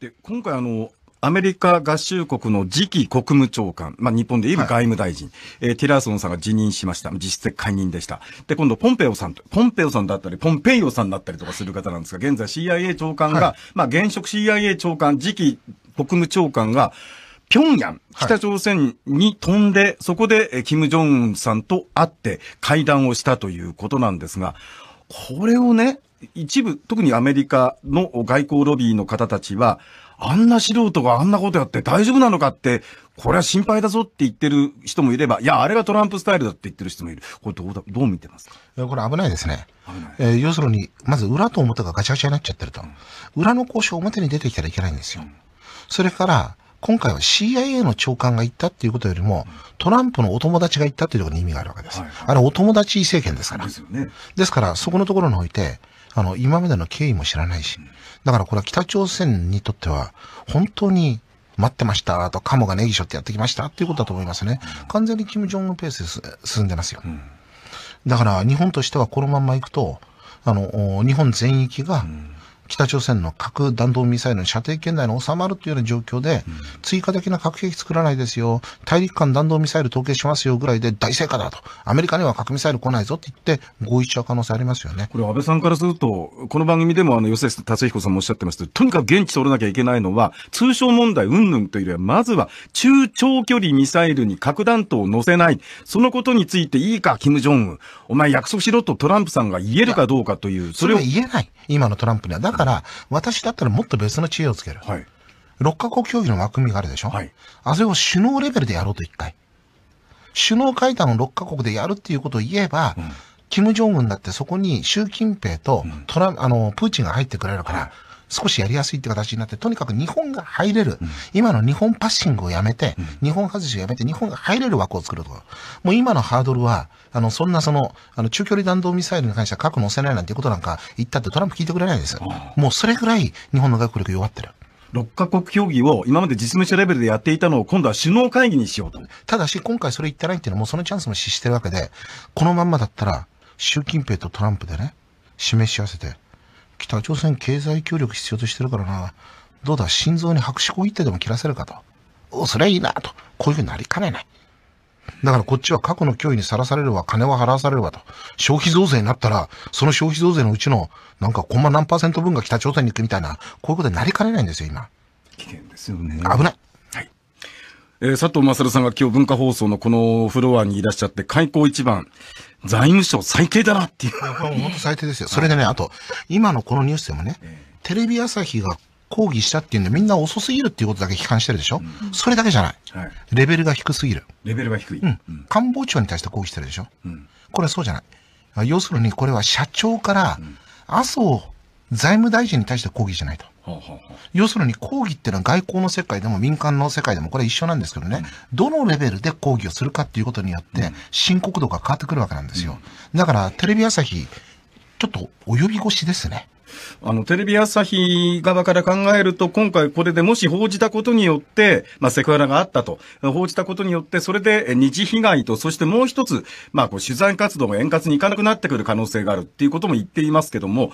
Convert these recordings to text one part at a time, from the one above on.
で今回あのアメリカ合衆国の次期国務長官、まあ、日本でいえば外務大臣、はい、えー、ティラーソンさんが辞任しました。実質解任でした。で、今度、ポンペオさんと、ポンペオさんだったり、ポンペイオさんだったりとかする方なんですが、現在 CIA 長官が、はい、まあ、現職 CIA 長官、次期国務長官が、平壌、北朝鮮に飛んで、はい、そこで、えキム・ジョンウンさんと会って会談をしたということなんですが、これをね、一部、特にアメリカの外交ロビーの方たちは、あんな素人があんなことやって大丈夫なのかって、これは心配だぞって言ってる人もいれば、いや、あれがトランプスタイルだって言ってる人もいる。これどうだ、どう見てますかこれ危ないですね。えー、要するに、まず裏と表がガチャガチャになっちゃってると。裏の交渉表に出てきたらいけないんですよ。それから、今回は CIA の長官が言ったっていうことよりも、トランプのお友達が言ったっていうところに意味があるわけです。はい、あれお友達政権ですから。ですよね。ですから、そこのところにおいて、あの、今までの経緯も知らないし、だからこれは北朝鮮にとっては、本当に待ってましたと、カモがネギショってやってきましたっていうことだと思いますね。完全にキム・ジョンのペースで進んでますよ。だから日本としてはこのまんま行くと、あの、日本全域が、うん北朝鮮の核弾道ミサイルの射程圏内に収まるというような状況で、追加的な核兵器作らないですよ、大陸間弾道ミサイル統計しますよぐらいで大成果だと、アメリカには核ミサイル来ないぞって言って合意しちゃう可能性ありますよね。これ安倍さんからすると、この番組でもあの、吉瀬達彦さんもおっしゃってますけど、とにかく現地取らなきゃいけないのは、通商問題云々というよりは、まずは中長距離ミサイルに核弾頭を載せない、そのことについていいか、金正恩、お前約束しろとトランプさんが言えるかどうかという、それを。言えない。今のトランプには。だから、私だったらもっと別の知恵をつける。はい。6カ国協議の枠組みがあるでしょはい。あれを首脳レベルでやろうと一回。首脳会談を6カ国でやるっていうことを言えば、うん金正恩だってそこに習近平とトラ、うん、あの、プーチンが入ってくれるから、はい、少しやりやすいって形になって、とにかく日本が入れる。うん、今の日本パッシングをやめて、うん、日本外しをやめて、日本が入れる枠を作るとか。もう今のハードルは、あの、そんなその、あの、中距離弾道ミサイルに関しては核載せないなんていうことなんか言ったってトランプ聞いてくれないです。もうそれぐらい日本の外国力弱ってる。6カ国協議を今まで実務者レベルでやっていたのを今度は首脳会議にしようと。ただし今回それ言ってないっていうのはもうそのチャンスも失してるわけで、このまんまだったら習近平とトランプでね、示し合わせて、北朝鮮経済協力必要としてるからな、どうだ、心臓に白紙小っ手でも切らせるかと。おそれはいいなと。こういうふうになりかねない。だからこっちは過去の脅威にさらされるわ、金は払わされるわと。消費増税になったら、その消費増税のうちの、なんかコンマ何パーセント分が北朝鮮に行くみたいな、こういうことになりかねないんですよ、今。危険ですよね。危ない。はい。えー、佐藤勝さんが今日文化放送のこのフロアにいらっしゃって、開口一番、財務省最低だなっていう。本当最低ですよ。それでね、あと、今のこのニュースでもね、テレビ朝日が抗議したっていうんで、みんな遅すぎるっていうことだけ批判してるでしょ、うん、それだけじゃないはい、レベルが低すぎる。レベルが低い。うん。官房長に対して抗議してるでしょ、うん、これはそうじゃない。要するに、これは社長から、麻生財務大臣に対して抗議じゃないと。要するに抗議っていうのは外交の世界でも民間の世界でもこれ一緒なんですけどね、どのレベルで抗議をするかっていうことによって深刻度が変わってくるわけなんですよ。だからテレビ朝日、ちょっと及び腰ですね。あの、テレビ朝日側から考えると、今回これでもし報じたことによって、まあ、セクハラがあったと、報じたことによって、それで二次被害と、そしてもう一つ、まあ、取材活動が円滑にいかなくなってくる可能性があるっていうことも言っていますけども、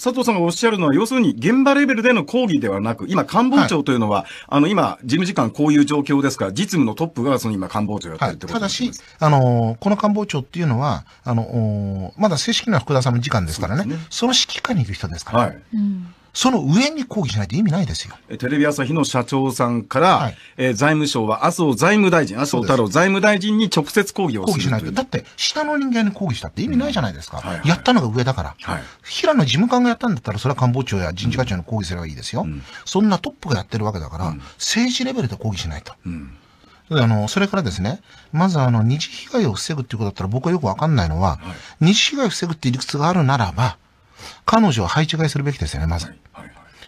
佐藤さんがおっしゃるのは、要するに現場レベルでの抗議ではなく、今、官房長というのは、はい、あの、今、事務次官こういう状況ですから、実務のトップが、その今、官房長やってるってことです、はい、ただし、あのー、この官房長っていうのは、あのまだ正式な福田さんの次官ですからね、そ、ね、の指揮下にいる人ですから。はい。うんその上に抗議しないと意味ないですよ。テレビ朝日の社長さんから、はい、えー、財務省は麻生財務大臣、麻生太郎財務大臣に直接抗議をする抗議しないと。だって、下の人間に抗議したって意味ないじゃないですか。うんはいはい、やったのが上だから、はい、平野事務官がやったんだったら、それは官房長や人事課長に抗議すればいいですよ。うん、そんなトップがやってるわけだから、うん、政治レベルで抗議しないと。あの、それからですね、まずあの、二次被害を防ぐっていうことだったら僕はよくわかんないのは、はい、二次被害を防ぐっていう理屈があるならば、彼女は配置換えするべきですよね、まず。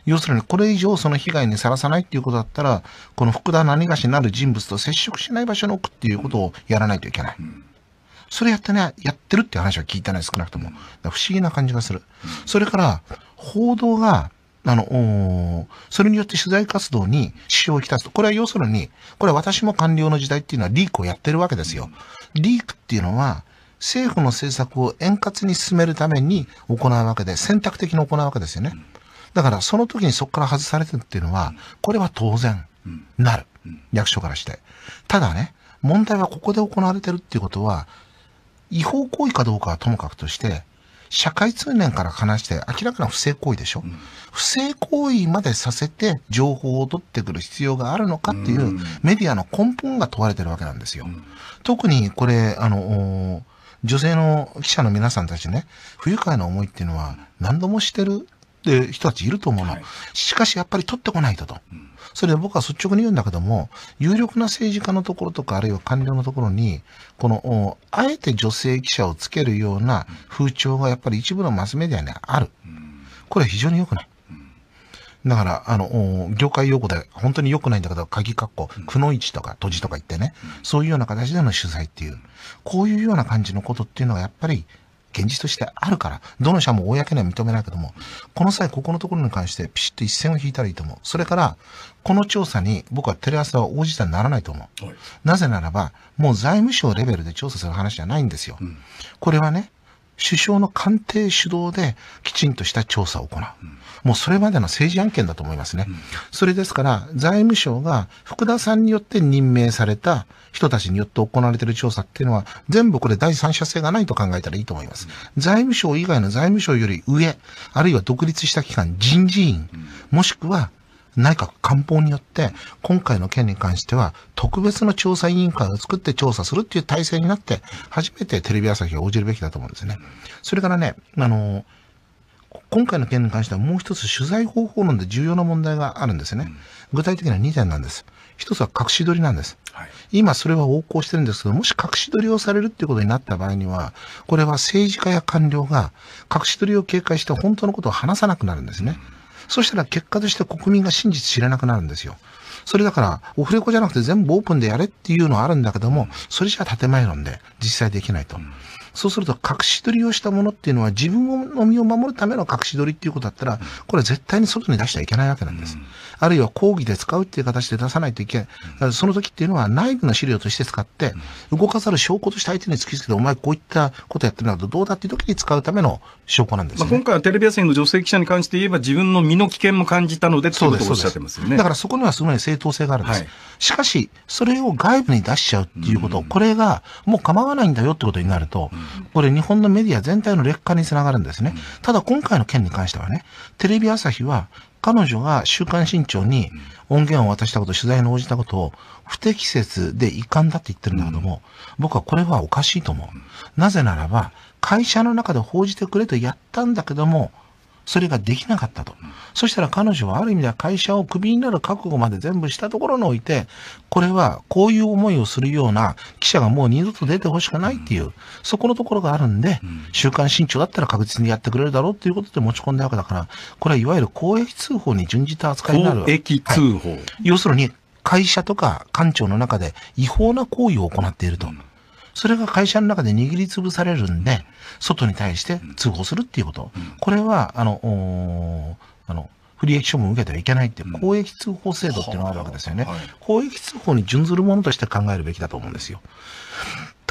要するにこれ以上その被害にさらさないっていうことだったら、この福田何がしなる人物と接触しない場所に置くっていうことをやらないといけない。それやってね、やってるって話は聞いてない、少なくとも。不思議な感じがする。それから、報道が、あの、それによって取材活動に支障をきたすと。これは要するに、これは私も官僚の時代っていうのはリークをやってるわけですよ。リークっていうのは、政府の政策を円滑に進めるために行うわけで、選択的に行うわけですよね。だからその時にそこから外されてるっていうのは、これは当然なる。役所からして。ただね、問題はここで行われてるっていうことは、違法行為かどうかはともかくとして、社会通念から話して明らかな不正行為でしょ、不正行為までさせて情報を取ってくる必要があるのかっていうメディアの根本が問われてるわけなんですよ。特にこれ、あの、女性の記者の皆さんたちね、不愉快な思いっていうのは何度もしてるって人たちいると思うの。はい、しかしやっぱり取ってこないとと。それで僕は率直に言うんだけども、有力な政治家のところとか、あるいは官僚のところに、この、あえて女性記者をつけるような風潮がやっぱり一部のマスメディアにある。これは非常に良くない。だから、あの、業界用語で本当に良くないんだけど、鍵括弧、くのいちとか、とじとか言ってね、そういうような形での取材っていう、こういうような感じのことっていうのがやっぱり、現実としてあるから、どの社も公には認めないけども、この際ここのところに関してピシッと一線を引いたらいいと思う。それから、この調査に僕はテレ朝は応じたならないと思う。なぜならば、もう財務省レベルで調査する話じゃないんですよ。これはね、首相の官邸主導できちんとした調査を行う。もうそれまでの政治案件だと思いますね。それですから、財務省が福田さんによって任命された人たちによって行われている調査っていうのは、全部これ第三者性がないと考えたらいいと思います。財務省以外の財務省より上、あるいは独立した機関、人事院、もしくは内閣官房によって、今回の件に関しては、特別の調査委員会を作って調査するっていう体制になって、初めてテレビ朝日が応じるべきだと思うんですね。それからね、あの今回の件に関してはもう一つ取材方法論で重要な問題があるんですね。うん、具体的には2点なんです。一つは隠し撮りなんです。はい、今それは横行してるんですけど、もし隠し撮りをされるっていうことになった場合には、これは政治家や官僚が隠し撮りを警戒して本当のことを話さなくなるんですね。うん、そしたら結果として国民が真実知らなくなるんですよ。それだから、オフレコじゃなくて全部オープンでやれっていうのはあるんだけども、それじゃ建前論で実際できないと。そうすると隠し撮りをしたものっていうのは自分の身を守るための隠し撮りっていうことだったら、これは絶対に外に出しちゃいけないわけなんです。うんあるいは講義で使うっていう形で出さないといけない。うん、その時っていうのは内部の資料として使って、動かさる証拠として相手に突きつけて、お前こういったことやってるなどどうだっていう時に使うための証拠なんです、ね、まあ、今回はテレビ朝日の女性記者に関して言えば自分の身の危険も感じたので、そうです、ね、そうです。だからそこにはすごい正当性があるんです。はい、しかし、それを外部に出しちゃうっていうこと、うん、これがもう構わないんだよってことになると、うん、これ日本のメディア全体の劣化につながるんですね。ただ今回の件に関してはね、テレビ朝日は彼女が週刊新潮に音源を渡したこと、取材に応じたことを不適切で遺憾だって言ってるんだけども、僕はこれはおかしいと思う。なぜならば、会社の中で報じてくれとやったんだけども、それができなかったと。そしたら彼女はある意味では会社をクビになる覚悟まで全部したところにおいて、これはこういう思いをするような記者がもう二度と出てほしくないっていう、そこのところがあるんで、週刊新潮だったら確実にやってくれるだろうっていうことで持ち込んだわけだから、これはいわゆる公益通報に準じた扱いになる。公益通報、はい、要するに、会社とか官庁の中で違法な行為を行っていると。それが会社の中で握りつぶされるんで、外に対して通報するっていうこと。これは、あの、あの、不利益処分を受けてはいけないっていう公益通報制度っていうのがあるわけですよね。公益通報に準ずるものとして考えるべきだと思うんですよ。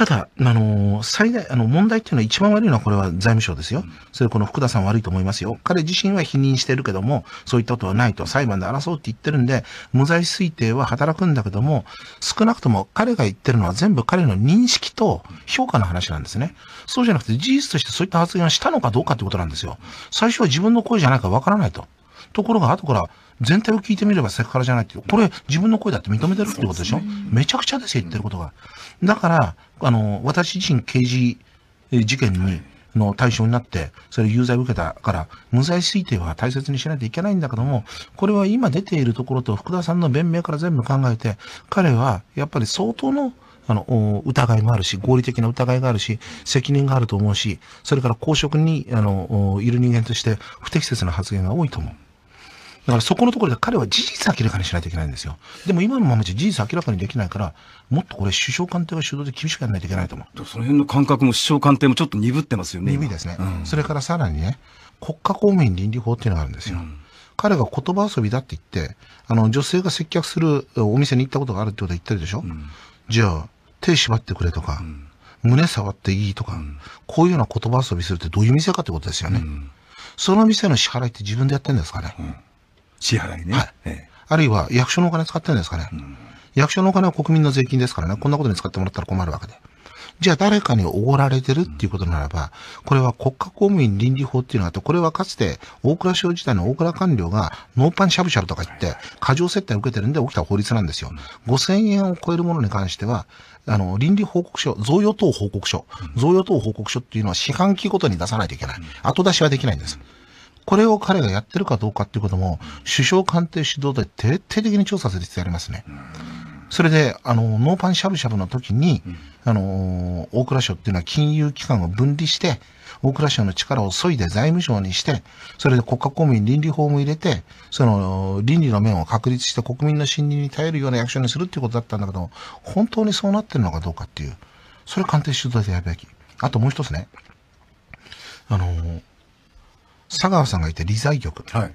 ただ、あの、最大、あの、問題っていうのは一番悪いのはこれは財務省ですよ。それこの福田さん悪いと思いますよ。彼自身は否認してるけども、そういったことはないと裁判で争うって言ってるんで、無罪推定は働くんだけども、少なくとも彼が言ってるのは全部彼の認識と評価の話なんですね。そうじゃなくて事実としてそういった発言をしたのかどうかってことなんですよ。最初は自分の声じゃないかわからないと。ところが後から全体を聞いてみればセクハラじゃないっていう。これ自分の声だって認めてるってことでしょ、ね、めちゃくちゃですよ、言ってることが。だから、あの、私自身刑事事件に、の対象になって、それ有罪を受けたから、無罪推定は大切にしないといけないんだけども、これは今出ているところと福田さんの弁明から全部考えて、彼はやっぱり相当のあの、疑いもあるし、合理的な疑いがあるし、責任があると思うし、それから公職に、あの、いる人間として不適切な発言が多いと思う。だからそこのところで彼は事実明らかにしないといけないんですよ。でも今のままじゃ事実明らかにできないから、もっとこれ首相官邸は主導で厳しくやらないといけないと思う。その辺の感覚も首相官邸もちょっと鈍ってますよね。鈍いですね、うん、それからさらにね、国家公務員倫理法っていうのがあるんですよ。うん彼が言葉遊びだって言って、あの、女性が接客するお店に行ったことがあるってことは言ってるでしょ、うん、じゃあ、手縛ってくれとか、うん、胸触っていいとか、うん、こういうような言葉遊びするってどういう店かってことですよね。その店の支払いって自分でやってるんですかね、支払いね。はい。あるいは役所のお金使ってるんですかね。役所のお金は国民の税金ですからね、こんなことに使ってもらったら困るわけで。じゃあ誰かにおごられてるっていうことならば、これは国家公務員倫理法っていうのがあって、これはかつて大蔵省時代の大蔵官僚がノーパンしゃぶしゃぶとか言って、過剰接待を受けてるんで起きた法律なんですよ。5000円を超えるものに関しては、あの、倫理報告書、贈与等報告書、贈与等報告書っていうのは四半期ごとに出さないといけない。後出しはできないんです。これを彼がやってるかどうかっていうことも、首相官邸指導で徹底的に調査する必要ありますね。それで、あの、ノーパンしゃぶしゃぶの時に、あの、大蔵省っていうのは金融機関を分離して、大蔵省の力を削いで財務省にして、それで国家公務員倫理法も入れて、その倫理の面を確立して国民の信任に耐えるような役所にするっていうことだったんだけど、本当にそうなってるのかどうかっていう、それ官邸主導でやるべき。あともう一つね、あの、佐川さんがいて理財局、はい、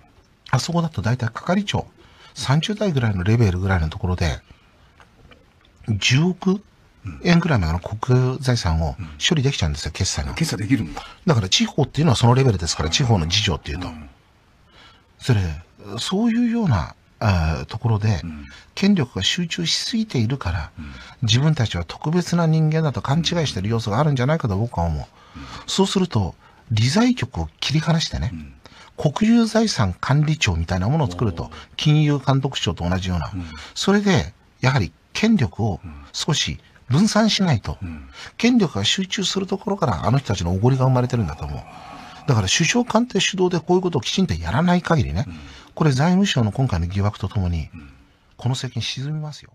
あそこだと大体係長30代ぐらいのレベルぐらいのところで10億円ぐらいの国財産を処理できちゃうんですよ、決済の。決済できるんだ。だから地方っていうのはそのレベルですから、地方の事情っていうと。それ、そういうような、あところで、権力が集中しすぎているから、自分たちは特別な人間だと勘違いしてる要素があるんじゃないかと僕は思う。そうすると、理財局を切り離してね、うん、国有財産管理庁みたいなものを作ると、金融監督庁と同じような、うん、それで、やはり権力を少し分散しないと、うん、権力が集中するところからあの人たちのおごりが生まれてるんだと思う。だから首相官邸主導でこういうことをきちんとやらない限りね、これ財務省の今回の疑惑とともに、この責任沈みますよ。